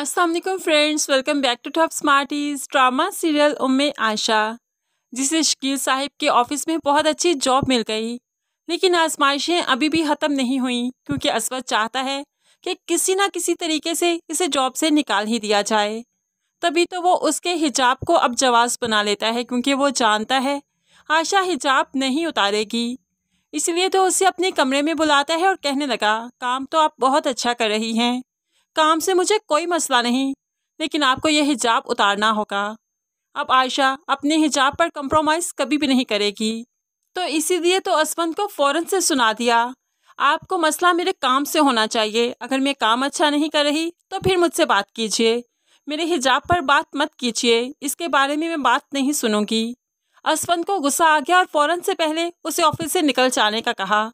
Aslam friends welcome back to top Smarties drama serial उम्मे आशा जिसे शकील साहिब के ऑफिस में बहुत अच्छी जॉब मिल गई लेकिन आजमाइशें अभी भी ख़त्म नहीं हुई क्योंकि असवद चाहता है कि किसी ना किसी तरीके से इसे जॉब से निकाल ही दिया जाए तभी तो वो उसके हिजाब को अब जवाब बना लेता है क्योंकि वो जानता है आशा हिजाब नहीं उतारेगी इसलिए तो उसे अपने कमरे में बुलाता है और कहने लगा काम तो आप बहुत अच्छा कर रही हैं काम से मुझे कोई मसला नहीं लेकिन आपको यह हिजाब उतारना होगा अब आयशा अपने हिजाब पर कंप्रोमाइज़ कभी भी नहीं करेगी तो इसीलिए तो असवंत को फ़ौरन से सुना दिया आपको मसला मेरे काम से होना चाहिए अगर मैं काम अच्छा नहीं कर रही तो फिर मुझसे बात कीजिए मेरे हिजाब पर बात मत कीजिए इसके बारे में मैं बात नहीं सुनूंगी असवंत को गुस्सा आ गया और फ़ौरन से पहले उसे ऑफिस से निकल जाने का कहा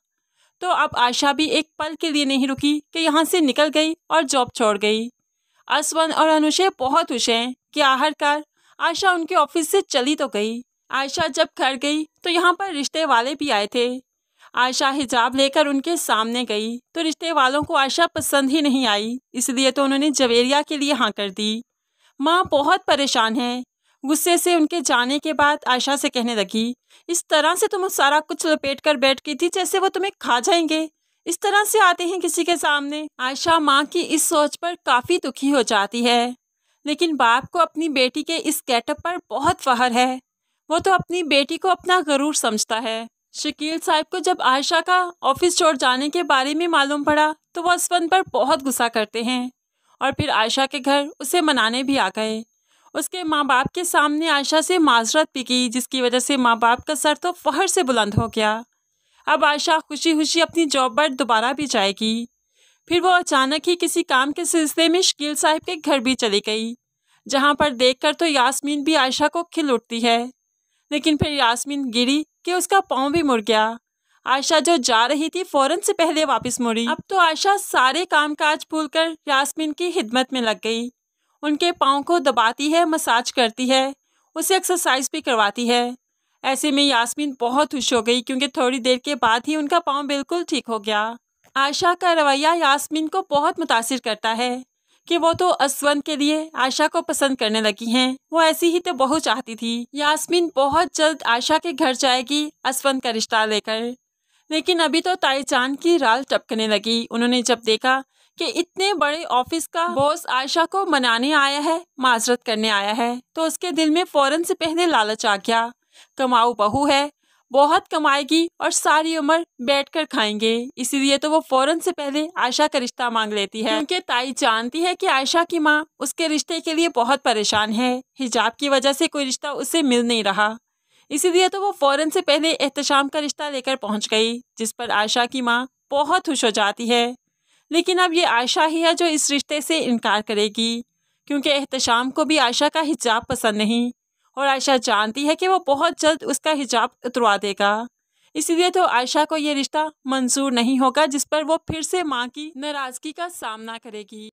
तो अब आशा भी एक पल के लिए नहीं रुकी कि यहाँ से निकल गई और जॉब छोड़ गई असवन और अनुषे बहुत खुश हैं कि आखिरकार आशा उनके ऑफिस से चली तो गई आयशा जब घर गई तो यहाँ पर रिश्ते वाले भी आए थे आयशा हिजाब लेकर उनके सामने गई तो रिश्ते वालों को आशा पसंद ही नहीं आई इसलिए तो उन्होंने जवेरिया के लिए हाँ कर दी माँ बहुत परेशान है गुस्से से उनके जाने के बाद आयशा से कहने लगी इस तरह से तुम सारा कुछ लपेट कर बैठ गई थी जैसे वो तुम्हें खा जाएंगे इस तरह से आते हैं किसी के सामने आयशा माँ की इस सोच पर काफ़ी दुखी हो जाती है लेकिन बाप को अपनी बेटी के इस गेटअप पर बहुत फहर है वो तो अपनी बेटी को अपना गरूर समझता है शकील साहब को जब आयशा का ऑफिस छोड़ जाने के बारे में मालूम पड़ा तो वह असफन पर बहुत गुस्सा करते हैं और फिर आयशा के घर उसे मनाने भी आ गए उसके माँ बाप के सामने आयशा से माजरत भी की जिसकी वजह से माँ बाप का सर तो फहर से बुलंद हो गया अब आयशा खुशी खुशी अपनी जॉब पर दोबारा भी जाएगी फिर वो अचानक ही किसी काम के सिलसिले में शकील साहब के घर भी चली गई जहाँ पर देखकर तो यास्मीन भी आयशा को खिल उठती है लेकिन फिर यास्मीन गिरी कि उसका पाँव भी मुड़ गया आयशा जो जा रही थी फौरन से पहले वापस मुड़ी अब तो आयशा सारे काम काज भूल कर यास्मीन की हिदमत में लग गई उनके पाँव को दबाती है मसाज करती है उसे एक्सरसाइज भी करवाती है ऐसे में यास्मीन बहुत खुश हो गई क्योंकि थोड़ी देर के बाद ही उनका पाँव बिल्कुल ठीक हो गया आयशा का रवैया यास्मीन को बहुत मुतासर करता है कि वो तो असवन के लिए आयशा को पसंद करने लगी हैं वो ऐसी ही तो बहुत चाहती थी यास्मीन बहुत जल्द आयशा के घर जाएगी असवन का रिश्ता लेकर लेकिन अभी तो चांद की राल टपकने लगी उन्होंने जब देखा कि इतने बड़े ऑफिस का बॉस आयशा को मनाने आया है माजरत करने आया है तो उसके दिल में फौरन से पहले लालच आ गया कमाऊ बहू है बहुत कमाएगी और सारी उम्र बैठकर खाएंगे इसीलिए तो वो फौरन से पहले आयशा का रिश्ता मांग लेती है क्योंकि ताई जानती है कि आयशा की माँ उसके रिश्ते के लिए बहुत परेशान है हिजाब की वजह से कोई रिश्ता उससे मिल नहीं रहा इसीलिए तो वो फौरन से पहले एहतशाम का रिश्ता लेकर पहुंच गई जिस पर आयशा की माँ बहुत खुश हो जाती है लेकिन अब ये आयशा ही है जो इस रिश्ते से इनकार करेगी क्योंकि एहतशाम को भी आयशा का हिजाब पसंद नहीं और आयशा जानती है कि वो बहुत जल्द उसका हिजाब उतरवा देगा इसलिए तो आयशा को ये रिश्ता मंजूर नहीं होगा जिस पर वो फिर से माँ की नाराज़गी का सामना करेगी